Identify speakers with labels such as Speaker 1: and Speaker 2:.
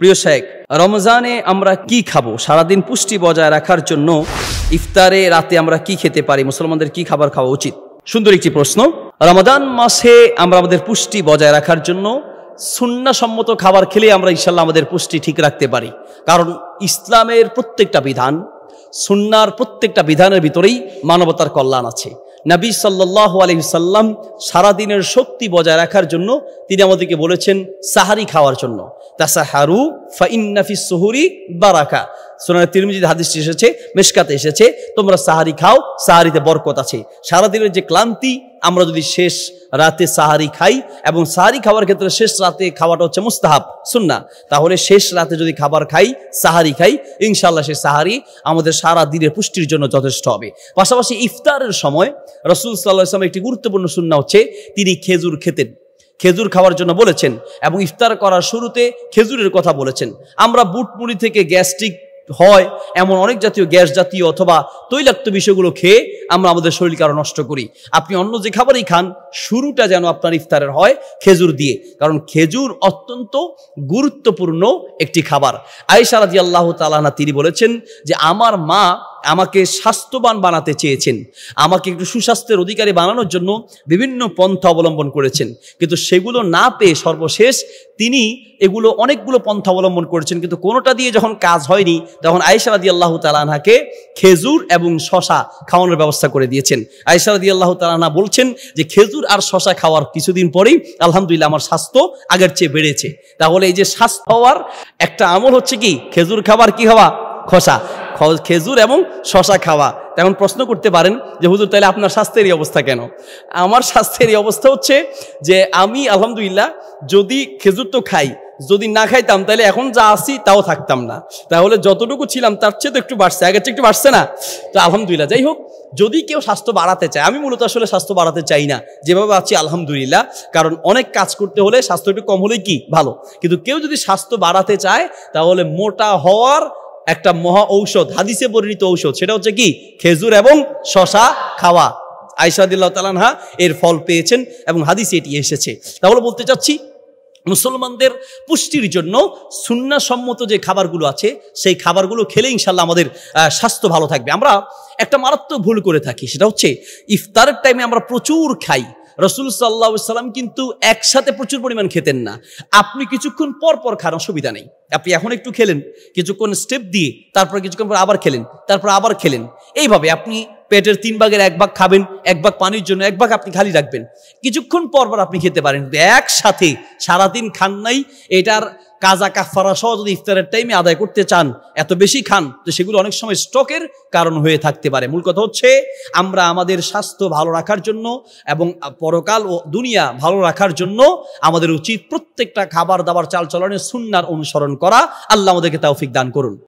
Speaker 1: প্রিয় শেখ রমজানে আমরা কি খাবো সারাদিন পুষ্টি বজায় রাখার জন্য ইফতারে রাতে আমরা কি খেতে পারি মুসলমানদের কি খাবার খাওয়া উচিত সুন্দর একটি প্রশ্ন রমাদান মাসে আমরা আমাদের পুষ্টি বজায় রাখার জন্য সুন্নাসম্মত খাবার খেলে আমরা ইনশাল্লাহ আমাদের পুষ্টি ঠিক রাখতে পারি কারণ ইসলামের প্রত্যেকটা বিধান সুন্নার প্রত্যেকটা বিধানের ভিতরেই মানবতার কল্যাণ আছে নবী সাল্লাহ সাল্লাম সারাদিনের শক্তি বজায় রাখার জন্য তিনি আমাদেরকে বলেছেন সাহারি খাওয়ার জন্য তাসাহারু ফাইন্নাফি সহুরি বারাকা সোনার তিরমিজি হাদিসটি এসেছে মেশকাতে এসেছে তোমরা সাহারি খাও সাহারিতে বরকত আছে সারাদিনের যে ক্লান্তি আমরা যদি শেষ রাতে সাহারি খাই এবং সাহারি খাওয়ার ক্ষেত্রে শেষ রাতে খাওয়াটা হচ্ছে মুস্তাহাব না তাহলে শেষ রাতে যদি খাবার খাই সাহারি খাই ইনশাল্লাহ সে সাহারি আমাদের সারা দিনের পুষ্টির জন্য যথেষ্ট হবে পাশাপাশি ইফতারের সময় রসুল সাল্লাহ ইসলাম একটি গুরুত্বপূর্ণ সুন্না হচ্ছে তিনি খেজুর খেতেন খেজুর খাওয়ার জন্য বলেছেন এবং ইফতার করার শুরুতে খেজুরের কথা বলেছেন আমরা বুটমুড়ি থেকে গ্যাস্ট্রিক হয় এমন অনেক জাতীয় গ্যাস জাতীয় অথবা তৈলাক্ত বিষয়গুলো খেয়ে আমরা আমাদের শরীরকে আরও নষ্ট করি আপনি অন্য যে খাবারই খান শুরুটা যেন আপনার ইফতারের হয় খেজুর দিয়ে কারণ খেজুর অত্যন্ত গুরুত্বপূর্ণ একটি খাবার আয়সারাদি আল্লাহ তালানা তিনি বলেছেন যে আমার মা আমাকে স্বাস্থ্যবান বানাতে চেয়েছেন আমাকে একটু সুস্বাস্থ্যের অধিকারী বানানোর জন্য বিভিন্ন পন্থা অবলম্বন করেছেন কিন্তু সেগুলো না পেয়ে সর্বশেষ তিনি এগুলো অনেকগুলো পন্থা অবলম্বন করেছেন কিন্তু কোনোটা দিয়ে যখন কাজ হয়নি তখন আয়সারাদি আল্লাহ তালাহাকে খেজুর এবং শশা খাওয়ানোর ব্যবস্থা করে দিয়েছেন আয়সারাদি আল্লাহ তালাহা বলছেন যে খেজুর আর শশা খাওয়ার কিছুদিন পরেই আলহামদুলিল্লাহ আমার স্বাস্থ্য আগের চেয়ে বেড়েছে তাহলে এই যে স্বাস্থ্য হওয়ার একটা আমল হচ্ছে কি খেজুর খাবার কি হওয়া খসা খেজুর এবং শশা খাওয়া তেমন প্রশ্ন করতে পারেন যে হুজুর তাহলে আপনার স্বাস্থ্যের এই অবস্থা কেন আমার স্বাস্থ্যের এই অবস্থা হচ্ছে যে আমি আলহামদুলিল্লাহ যদি খেজুর তো খাই যদি না খাইতাম তাহলে এখন যা আসি তাও থাকতাম না তাহলে যতটুকু ছিলাম তার চেয়ে তো একটু বাড়ছে আগের চেয়ে একটু বাড়ছে না তো আলহামদুলিল্লাহ যাই হোক যদি কেউ স্বাস্থ্য বাড়াতে চায় আমি মূলত আসলে স্বাস্থ্য বাড়াতে চাই না যেভাবে আছি আলহামদুলিল্লাহ কারণ অনেক কাজ করতে হলে স্বাস্থ্য একটু কম হলে কি ভালো কিন্তু কেউ যদি স্বাস্থ্য বাড়াতে চায় তাহলে মোটা হওয়ার একটা মহা ঔষধ হাদিসে পরিণত ঔষধ সেটা হচ্ছে কি খেজুর এবং শশা খাওয়া আইসাদুল্লাহ তালানহা এর ফল পেয়েছেন এবং হাদিসে এটি এসেছে তাহলে বলতে চাচ্ছি মুসলমানদের পুষ্টির জন্য সুন্নাসম্মত যে খাবারগুলো আছে সেই খাবারগুলো খেলে ইনশাল্লাহ আমাদের স্বাস্থ্য ভালো থাকবে আমরা একটা মারাত্মক ভুল করে থাকি সেটা হচ্ছে ইফতারের টাইমে আমরা প্রচুর খাই রসুল সাল্লা সাল্লাম কিন্তু একসাথে প্রচুর পরিমাণ খেতেন না আপনি কিছুক্ষণ পর পর খান অসুবিধা নেই আপনি এখন একটু খেলেন কিছুক্ষণ স্টেপ দিয়ে তারপর কিছুক্ষণ পর আবার খেলেন তারপর আবার খেলেন এইভাবে আপনি পেটের তিন ভাগের এক ভাগ খাবেন এক ভাগ পানির জন্য এক ভাগ আপনি খালি রাখবেন কিছুক্ষণ পরপর আপনি খেতে পারেন একসাথে সারাদিন খান নাই এটার কাজা কাফারা সহ যদি ইফতারের টাইমে আদায় করতে চান এত বেশি খান তো সেগুলো অনেক সময় স্টকের কারণ হয়ে থাকতে পারে মূল কথা হচ্ছে আমরা আমাদের স্বাস্থ্য ভালো রাখার জন্য এবং পরকাল ও দুনিয়া ভালো রাখার জন্য আমাদের উচিত প্রত্যেকটা খাবার দাবার চালচলনের সুন্নার অনুসরণ করা আল্লাহ আমাদেরকে তৌফিক দান করুন